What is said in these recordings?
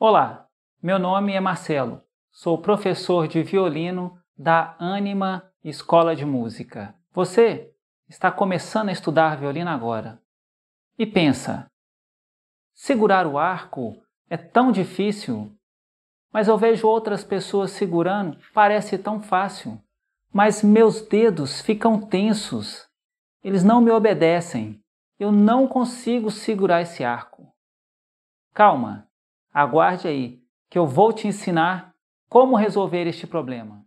Olá, meu nome é Marcelo, sou professor de violino da Anima Escola de Música. Você está começando a estudar violino agora. E pensa: segurar o arco é tão difícil, mas eu vejo outras pessoas segurando, parece tão fácil. Mas meus dedos ficam tensos, eles não me obedecem, eu não consigo segurar esse arco. Calma, Aguarde aí, que eu vou te ensinar como resolver este problema.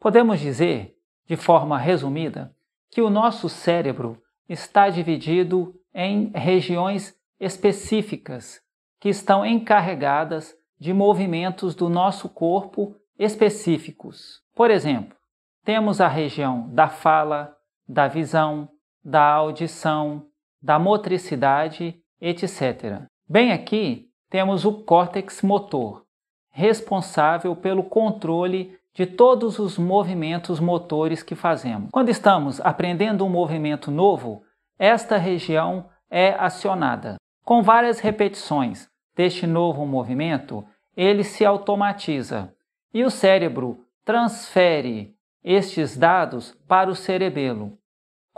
Podemos dizer, de forma resumida, que o nosso cérebro está dividido em regiões específicas que estão encarregadas de movimentos do nosso corpo específicos. Por exemplo, temos a região da fala, da visão, da audição, da motricidade, etc. Bem aqui temos o córtex motor, responsável pelo controle de todos os movimentos motores que fazemos. Quando estamos aprendendo um movimento novo, esta região é acionada. Com várias repetições deste novo movimento, ele se automatiza e o cérebro transfere estes dados para o cerebelo,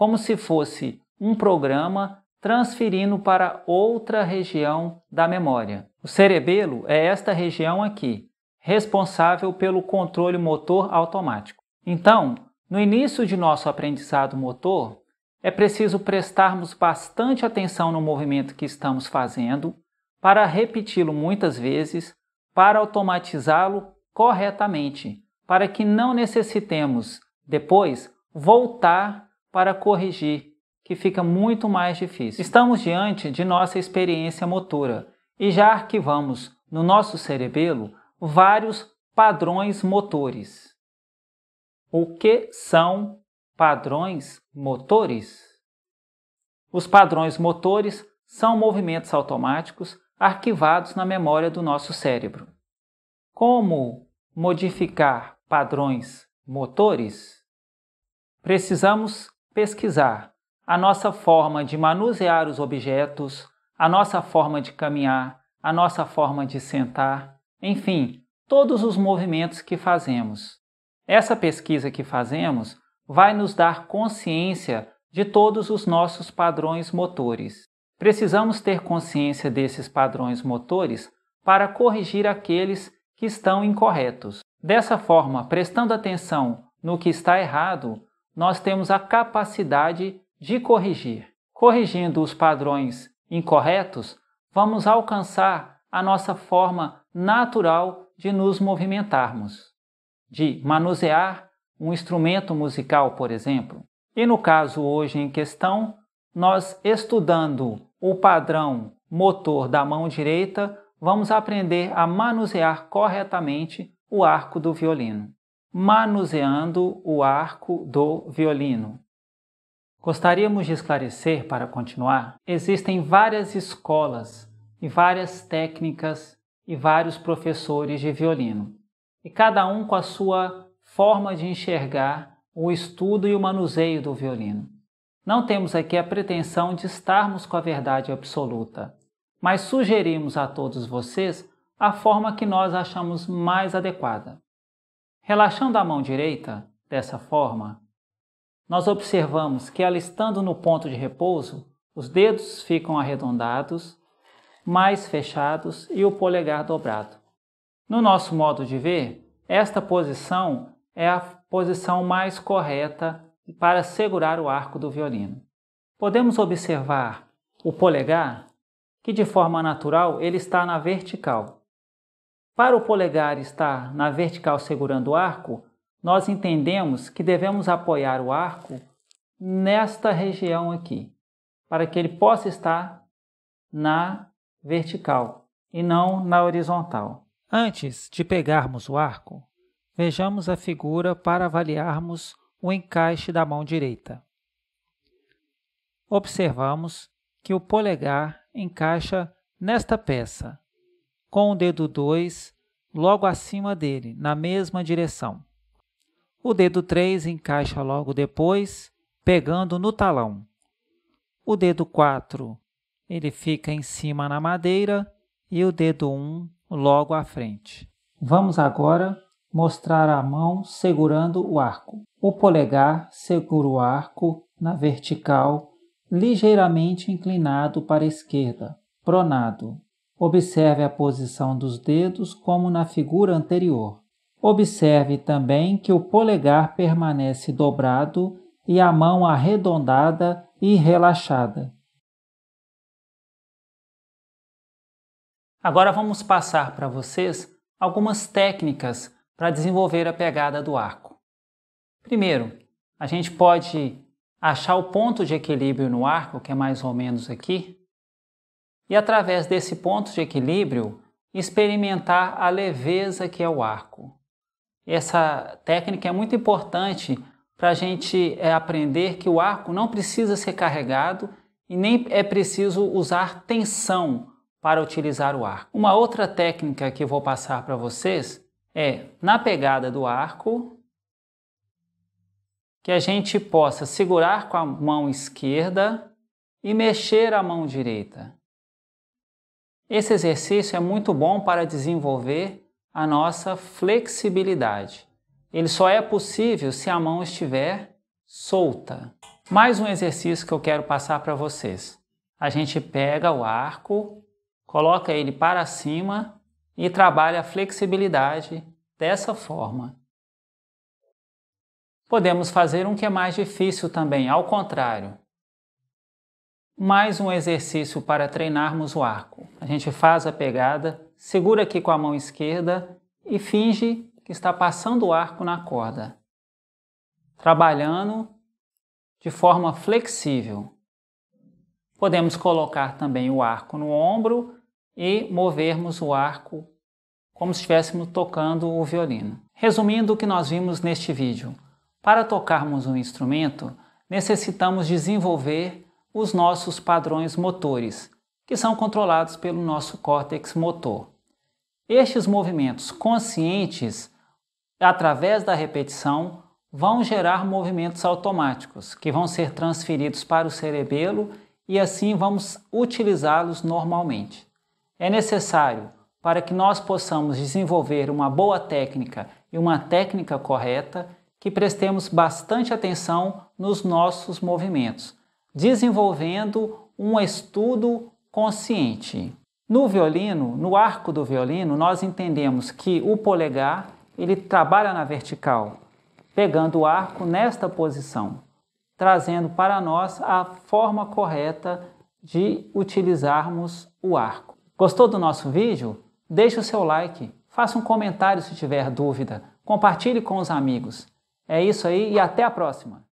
como se fosse um programa transferindo para outra região da memória. O cerebelo é esta região aqui, responsável pelo controle motor automático. Então, no início de nosso aprendizado motor, é preciso prestarmos bastante atenção no movimento que estamos fazendo para repeti-lo muitas vezes, para automatizá-lo corretamente, para que não necessitemos depois voltar para corrigir, que fica muito mais difícil. Estamos diante de nossa experiência motora e já arquivamos no nosso cerebelo vários padrões motores. O que são padrões motores? Os padrões motores são movimentos automáticos arquivados na memória do nosso cérebro. Como modificar padrões motores? Precisamos pesquisar a nossa forma de manusear os objetos, a nossa forma de caminhar, a nossa forma de sentar, enfim, todos os movimentos que fazemos. Essa pesquisa que fazemos vai nos dar consciência de todos os nossos padrões motores. Precisamos ter consciência desses padrões motores para corrigir aqueles que estão incorretos. Dessa forma, prestando atenção no que está errado, nós temos a capacidade de corrigir. Corrigindo os padrões incorretos, vamos alcançar a nossa forma natural de nos movimentarmos, de manusear um instrumento musical, por exemplo. E no caso hoje em questão, nós estudando o padrão motor da mão direita, vamos aprender a manusear corretamente o arco do violino manuseando o arco do violino. Gostaríamos de esclarecer para continuar: existem várias escolas e várias técnicas e vários professores de violino, e cada um com a sua forma de enxergar o estudo e o manuseio do violino. Não temos aqui a pretensão de estarmos com a verdade absoluta, mas sugerimos a todos vocês a forma que nós achamos mais adequada. Relaxando a mão direita, dessa forma, nós observamos que ela estando no ponto de repouso, os dedos ficam arredondados, mais fechados e o polegar dobrado. No nosso modo de ver, esta posição é a posição mais correta para segurar o arco do violino. Podemos observar o polegar, que de forma natural ele está na vertical, para o polegar estar na vertical segurando o arco, nós entendemos que devemos apoiar o arco nesta região aqui, para que ele possa estar na vertical e não na horizontal. Antes de pegarmos o arco, vejamos a figura para avaliarmos o encaixe da mão direita. Observamos que o polegar encaixa nesta peça, com o dedo 2 logo acima dele, na mesma direção. O dedo 3 encaixa logo depois, pegando no talão. O dedo 4 ele fica em cima na madeira e o dedo 1 logo à frente. Vamos agora mostrar a mão segurando o arco. O polegar segura o arco na vertical, ligeiramente inclinado para a esquerda, pronado. Observe a posição dos dedos como na figura anterior. Observe também que o polegar permanece dobrado e a mão arredondada e relaxada. Agora vamos passar para vocês algumas técnicas para desenvolver a pegada do arco. Primeiro, a gente pode achar o ponto de equilíbrio no arco, que é mais ou menos aqui, e, através desse ponto de equilíbrio, experimentar a leveza que é o arco. Essa técnica é muito importante para a gente é, aprender que o arco não precisa ser carregado e nem é preciso usar tensão para utilizar o arco. Uma outra técnica que vou passar para vocês é na pegada do arco que a gente possa segurar com a mão esquerda e mexer a mão direita. Esse exercício é muito bom para desenvolver a nossa flexibilidade. Ele só é possível se a mão estiver solta. Mais um exercício que eu quero passar para vocês. A gente pega o arco, coloca ele para cima e trabalha a flexibilidade dessa forma. Podemos fazer um que é mais difícil também, ao contrário mais um exercício para treinarmos o arco. A gente faz a pegada, segura aqui com a mão esquerda e finge que está passando o arco na corda, trabalhando de forma flexível. Podemos colocar também o arco no ombro e movermos o arco como se estivéssemos tocando o violino. Resumindo o que nós vimos neste vídeo, para tocarmos um instrumento, necessitamos desenvolver os nossos padrões motores, que são controlados pelo nosso córtex motor. Estes movimentos conscientes, através da repetição, vão gerar movimentos automáticos, que vão ser transferidos para o cerebelo e assim vamos utilizá-los normalmente. É necessário, para que nós possamos desenvolver uma boa técnica e uma técnica correta, que prestemos bastante atenção nos nossos movimentos desenvolvendo um estudo consciente. No violino, no arco do violino, nós entendemos que o polegar ele trabalha na vertical, pegando o arco nesta posição, trazendo para nós a forma correta de utilizarmos o arco. Gostou do nosso vídeo? Deixe o seu like, faça um comentário se tiver dúvida, compartilhe com os amigos. É isso aí e até a próxima!